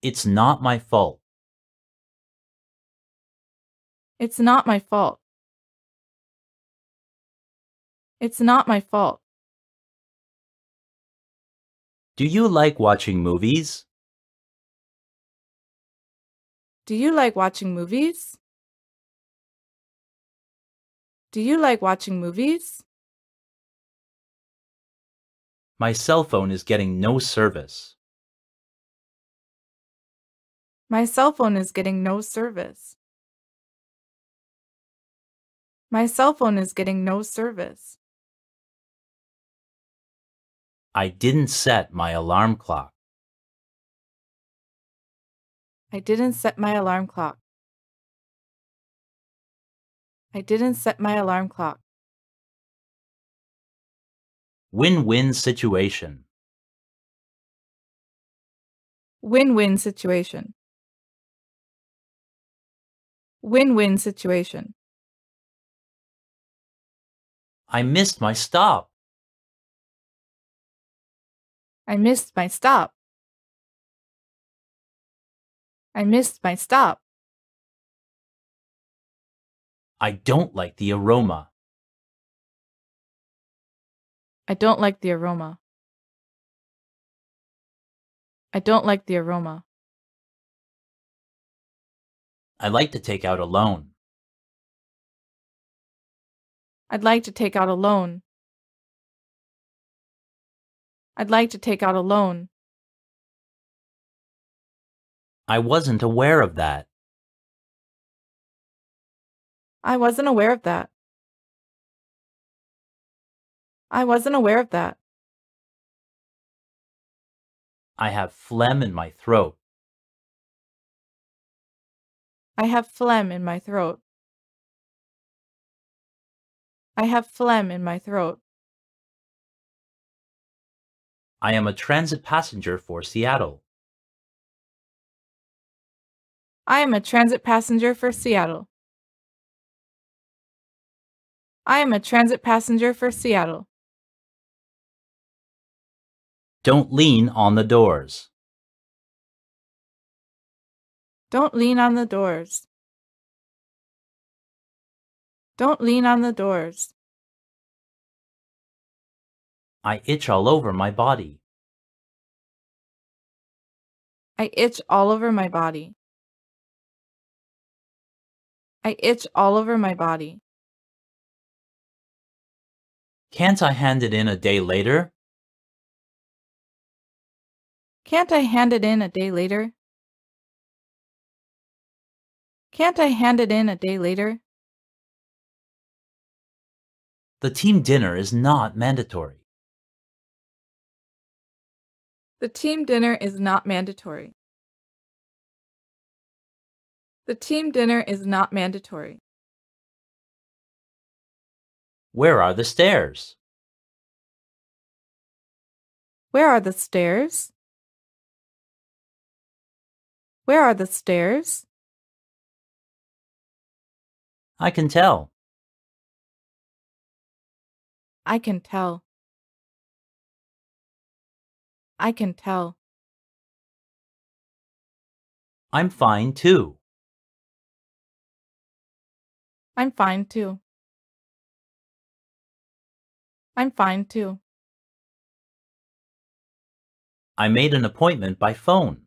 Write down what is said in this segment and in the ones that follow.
It's not my fault. It's not my fault. It's not my fault. Do you like watching movies? Do you like watching movies? Do you like watching movies? My cell phone is getting no service. My cell phone is getting no service. My cell phone is getting no service. I didn't set my alarm clock. I didn't set my alarm clock. I didn't set my alarm clock. Win-win situation. Win-win situation. Win win situation. I missed my stop. I missed my stop. I missed my stop. I don't like the aroma. I don't like the aroma. I don't like the aroma. I'd like to take out a loan. I'd like to take out a loan. I'd like to take out a loan. I wasn't aware of that. I wasn't aware of that. I wasn't aware of that. I have phlegm in my throat. I have phlegm in my throat. I have phlegm in my throat. I am a transit passenger for Seattle. I am a transit passenger for Seattle. I am a transit passenger for Seattle. Don't lean on the doors. Don't lean on the doors. Don't lean on the doors. I itch all over my body. I itch all over my body. I itch all over my body. Can't I hand it in a day later? Can't I hand it in a day later? Can't I hand it in a day later? The team dinner is not mandatory. The team dinner is not mandatory. The team dinner is not mandatory. Where are the stairs? Where are the stairs? Where are the stairs? I can tell. I can tell. I can tell. I'm fine too. I'm fine too. I'm fine too. I made an appointment by phone.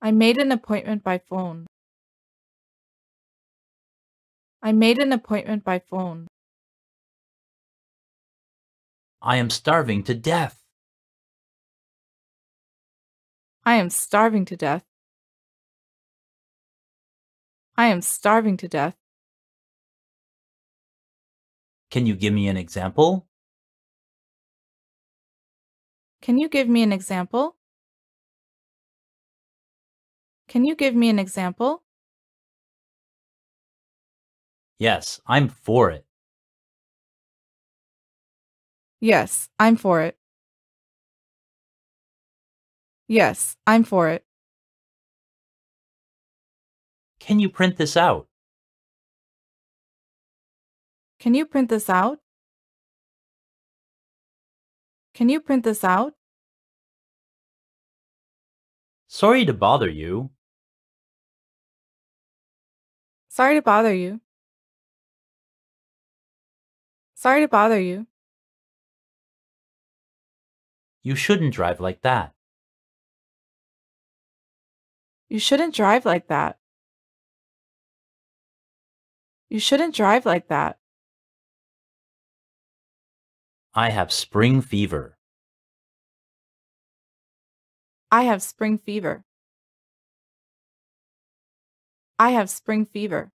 I made an appointment by phone. I made an appointment by phone. I am starving to death. I am starving to death. I am starving to death. Can you give me an example? Can you give me an example? Can you give me an example? Yes, I'm for it. Yes, I'm for it. Yes, I'm for it. Can you print this out? Can you print this out? Can you print this out? Sorry to bother you. Sorry to bother you. Sorry to bother you. You shouldn't drive like that. You shouldn't drive like that. You shouldn't drive like that. I have spring fever. I have spring fever. I have spring fever.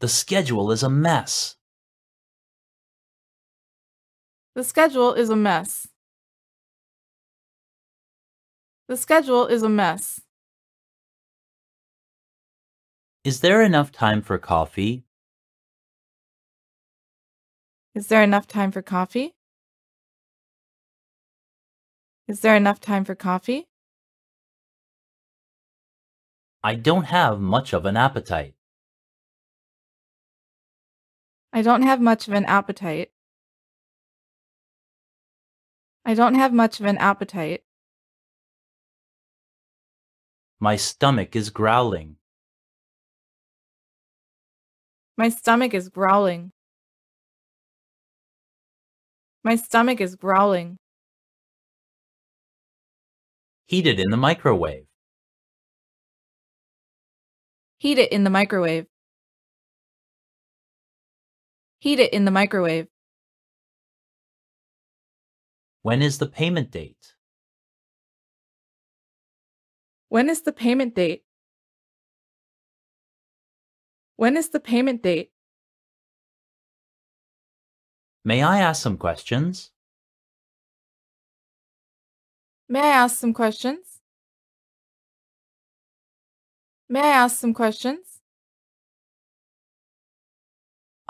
The schedule is a mess. The schedule is a mess. The schedule is a mess. Is there enough time for coffee? Is there enough time for coffee? Is there enough time for coffee? I don't have much of an appetite. I don't have much of an appetite. I don't have much of an appetite. My stomach is growling. My stomach is growling. My stomach is growling. Heated in the microwave. Heat it in the microwave. Heat it in the microwave. When is the payment date? When is the payment date? When is the payment date? May I ask some questions? May I ask some questions? May I ask some questions?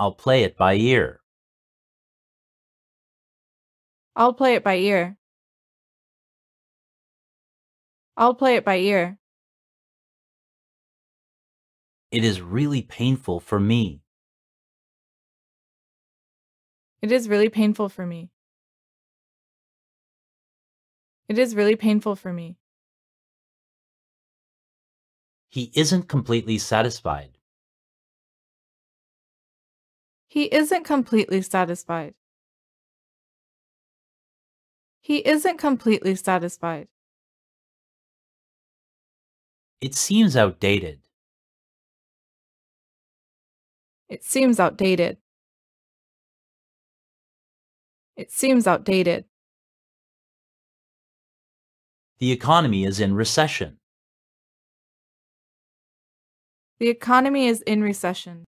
I'll play it by ear. I'll play it by ear. I'll play it by ear. It is really painful for me. It is really painful for me. It is really painful for me. He isn't completely satisfied. He isn't completely satisfied. He isn't completely satisfied. It seems outdated. It seems outdated. It seems outdated. The economy is in recession. The economy is in recession.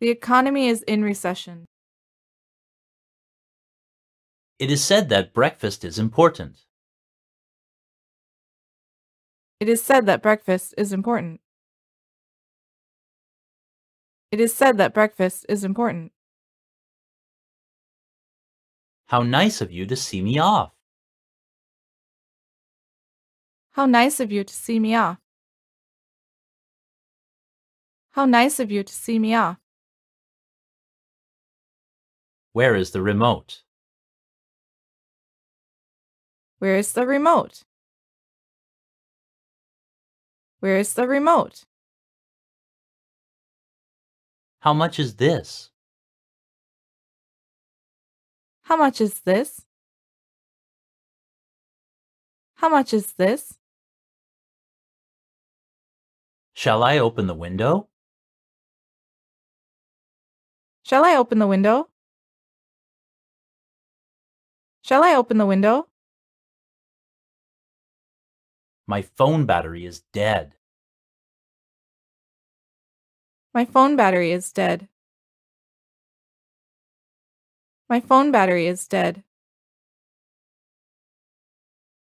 The economy is in recession. It is said that breakfast is important. It is said that breakfast is important. It is said that breakfast is important. How nice of you to see me off. How nice of you to see me off. How nice of you to see me off. Where is the remote? Where is the remote? Where is the remote? How much is this? How much is this? How much is this? Shall I open the window? Shall I open the window? Shall I open the window? My phone battery is dead. My phone battery is dead. My phone battery is dead.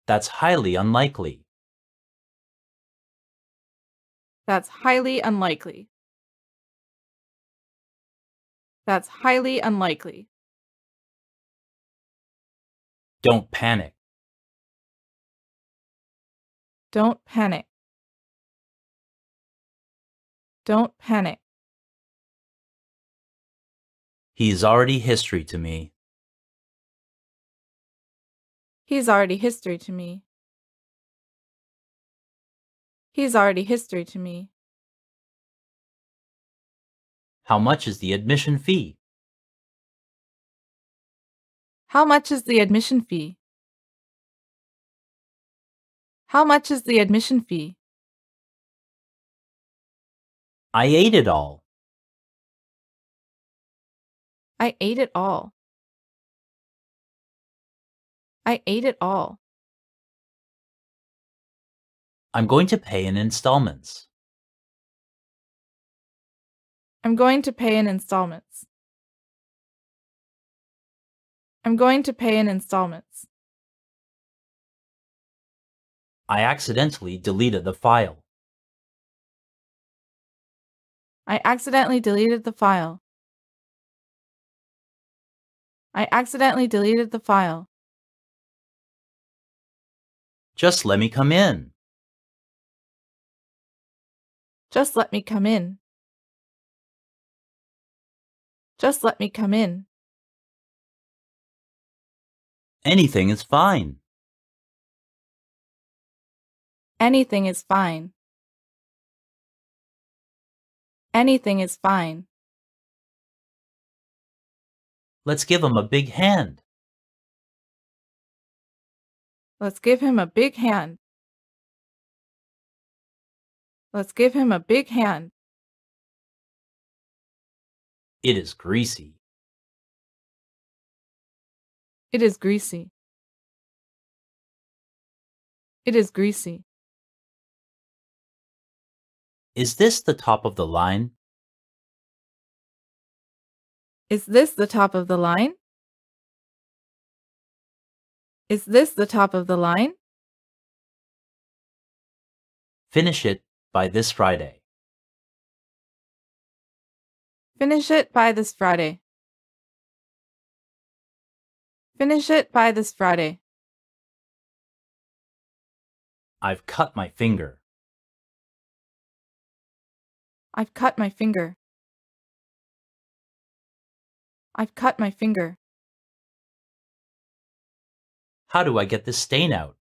That's highly unlikely. That's highly unlikely. That's highly unlikely. Don't panic. Don't panic. Don't panic. He is already history to me. He is already history to me. He is already history to me. How much is the admission fee? How much is the admission fee? How much is the admission fee? I ate it all. I ate it all. I ate it all. I'm going to pay in installments. I'm going to pay in installments. I'm going to pay in installments. I accidentally deleted the file. I accidentally deleted the file. I accidentally deleted the file. Just let me come in. Just let me come in. Just let me come in. Anything is fine. Anything is fine. Anything is fine. Let's give him a big hand. Let's give him a big hand. Let's give him a big hand. It is greasy. It is greasy. It is greasy. Is this the top of the line? Is this the top of the line? Is this the top of the line? Finish it by this Friday. Finish it by this Friday. Finish it by this Friday. I've cut my finger. I've cut my finger. I've cut my finger. How do I get this stain out?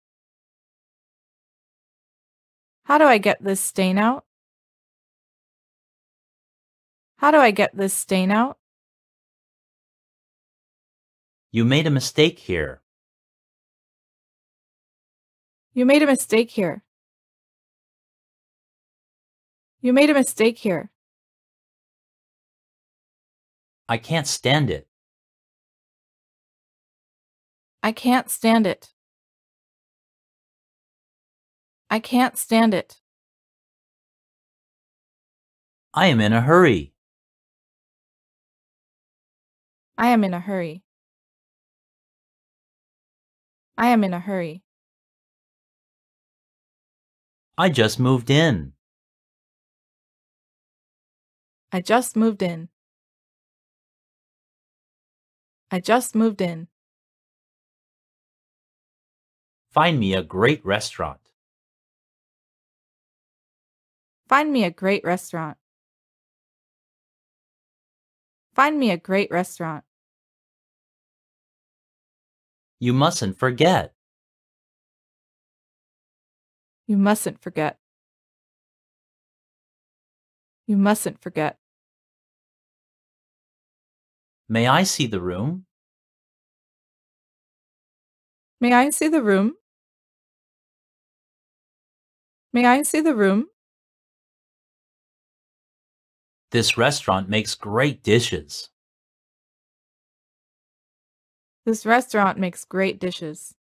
How do I get this stain out? How do I get this stain out? You made a mistake here. You made a mistake here. You made a mistake here. I can't stand it. I can't stand it. I can't stand it. I am in a hurry. I am in a hurry. I am in a hurry. I just moved in. I just moved in. I just moved in. Find me a great restaurant. Find me a great restaurant. Find me a great restaurant. You mustn't forget. You mustn't forget. You mustn't forget. May I see the room? May I see the room? May I see the room? This restaurant makes great dishes. This restaurant makes great dishes.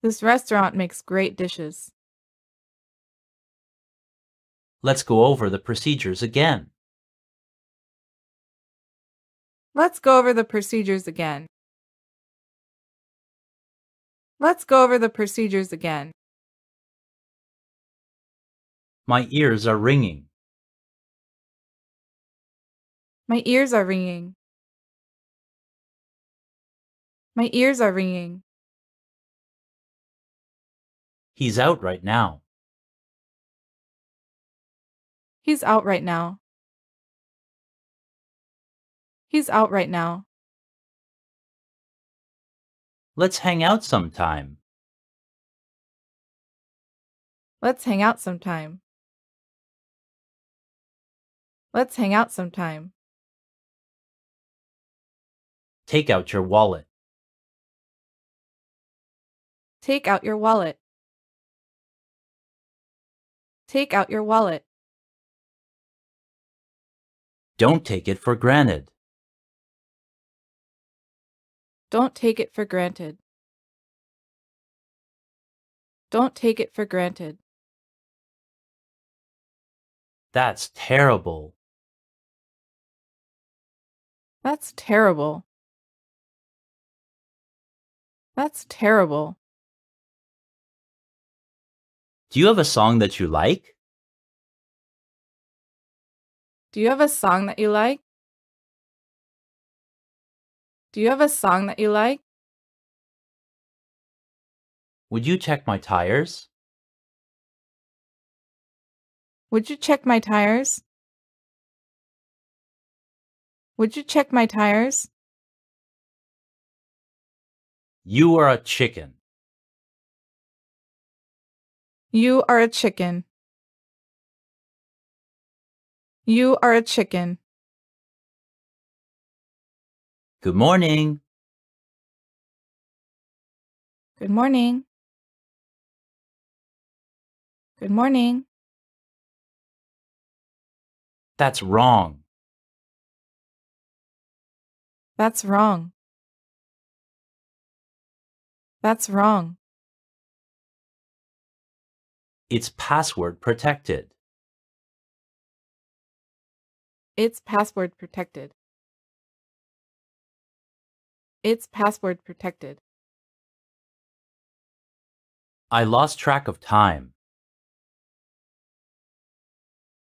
This restaurant makes great dishes. Let's go over the procedures again. Let's go over the procedures again. Let's go over the procedures again. My ears are ringing. My ears are ringing. My ears are ringing. He's out right now. He's out right now. He's out right now. Let's hang out sometime. Let's hang out sometime. Let's hang out sometime. Take out your wallet. Take out your wallet. Take out your wallet. Don't take it for granted. Don't take it for granted. Don't take it for granted. That's terrible. That's terrible. That's terrible. Do you have a song that you like? Do you have a song that you like? Do you have a song that you like? Would you check my tires? Would you check my tires? Would you check my tires? You are a chicken. You are a chicken. You are a chicken. Good morning. Good morning. Good morning. That's wrong. That's wrong. That's wrong. It's password protected. It's password protected. It's password protected. I lost track of time.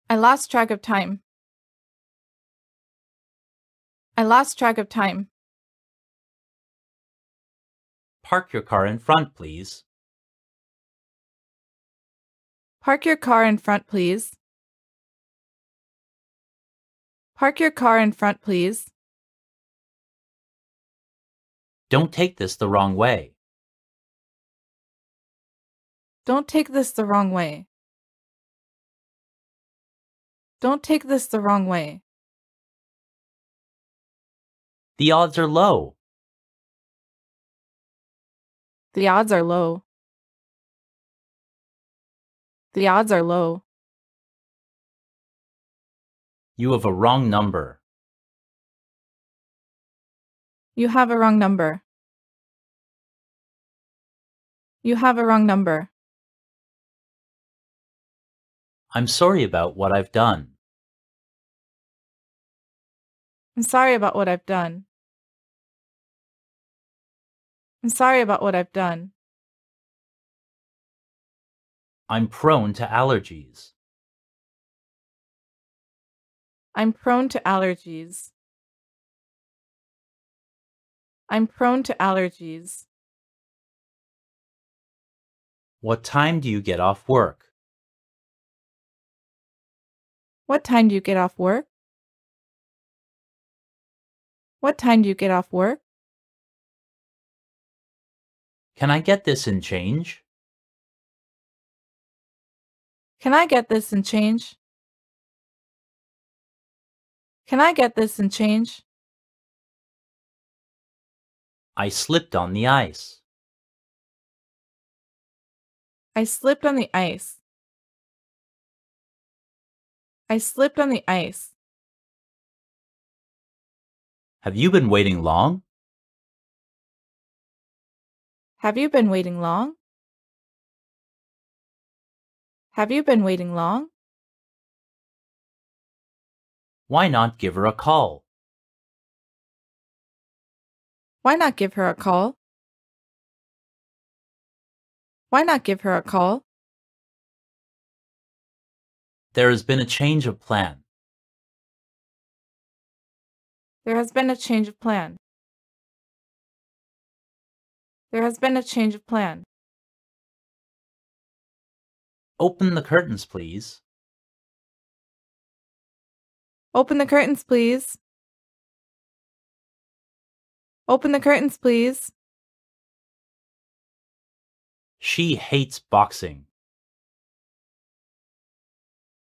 I lost track of time. I lost track of time. Park your car in front, please. Park your car in front, please. Park your car in front, please. Don't take this the wrong way. Don't take this the wrong way. Don't take this the wrong way. The odds are low. The odds are low. The odds are low. You have a wrong number. You have a wrong number. You have a wrong number. I'm sorry about what I've done. I'm sorry about what I've done. I'm sorry about what I've done. I'm prone to allergies. I'm prone to allergies. I'm prone to allergies. What time do you get off work? What time do you get off work? What time do you get off work? Can I get this in change? Can I get this in change? Can I get this in change? I slipped on the ice. I slipped on the ice. I slipped on the ice. Have you been waiting long? Have you been waiting long? Have you been waiting long? Why not give her a call? Why not give her a call? Why not give her a call? There has been a change of plan. There has been a change of plan. There has been a change of plan. Open the curtains, please. Open the curtains, please. Open the curtains, please. She hates boxing.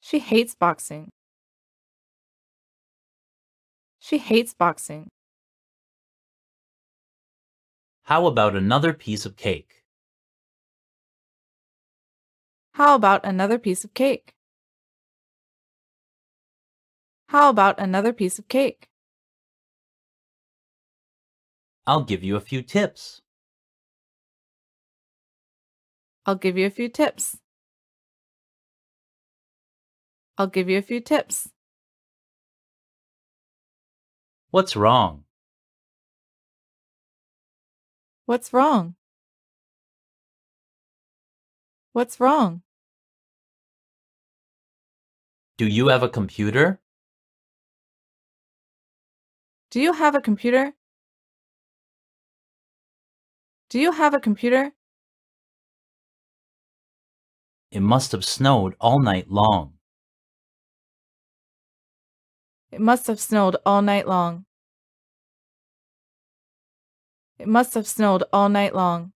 She hates boxing. She hates boxing. How about another piece of cake? How about another piece of cake? How about another piece of cake? I'll give you a few tips. I'll give you a few tips. I'll give you a few tips. What's wrong? What's wrong? What's wrong? Do you have a computer? Do you have a computer? Do you have a computer? It must have snowed all night long. It must have snowed all night long. It must have snowed all night long.